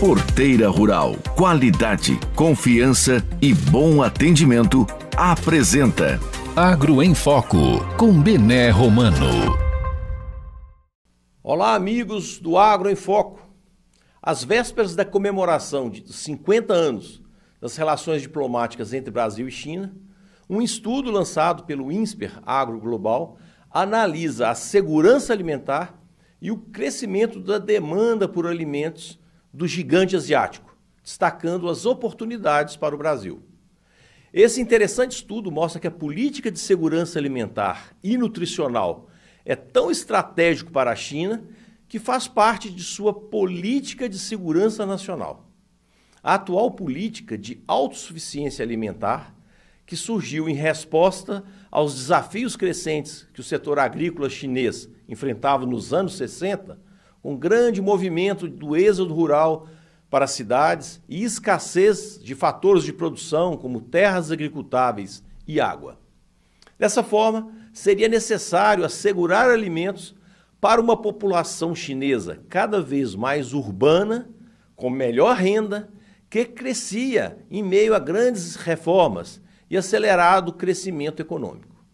Porteira Rural, qualidade, confiança e bom atendimento apresenta Agro em Foco com Bené Romano. Olá, amigos do Agro em Foco. Às vésperas da comemoração de 50 anos das relações diplomáticas entre Brasil e China, um estudo lançado pelo INSPER Agro Global analisa a segurança alimentar e o crescimento da demanda por alimentos do gigante asiático, destacando as oportunidades para o Brasil. Esse interessante estudo mostra que a política de segurança alimentar e nutricional é tão estratégico para a China que faz parte de sua política de segurança nacional. A atual política de autossuficiência alimentar, que surgiu em resposta aos desafios crescentes que o setor agrícola chinês enfrentava nos anos 60, um grande movimento do êxodo rural para as cidades e escassez de fatores de produção como terras agricultáveis e água. Dessa forma, seria necessário assegurar alimentos para uma população chinesa cada vez mais urbana, com melhor renda, que crescia em meio a grandes reformas e acelerado crescimento econômico.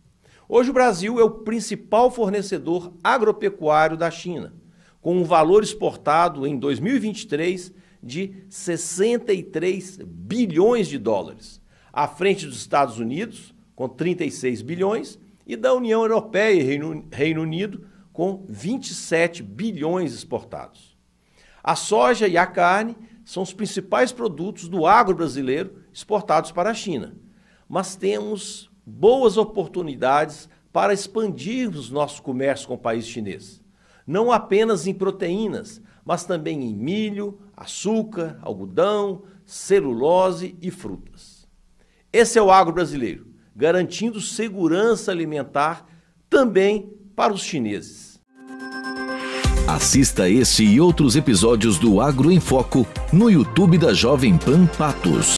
Hoje o Brasil é o principal fornecedor agropecuário da China com um valor exportado em 2023 de 63 bilhões de dólares, à frente dos Estados Unidos, com 36 bilhões, e da União Europeia e Reino, Unido, com 27 bilhões exportados. A soja e a carne são os principais produtos do agro brasileiro exportados para a China, mas temos boas oportunidades para expandirmos nosso comércio com o país chinês não apenas em proteínas, mas também em milho, açúcar, algodão, celulose e frutas. Esse é o agro brasileiro, garantindo segurança alimentar também para os chineses. Assista esse e outros episódios do Agro em Foco no YouTube da Jovem Pan Patos.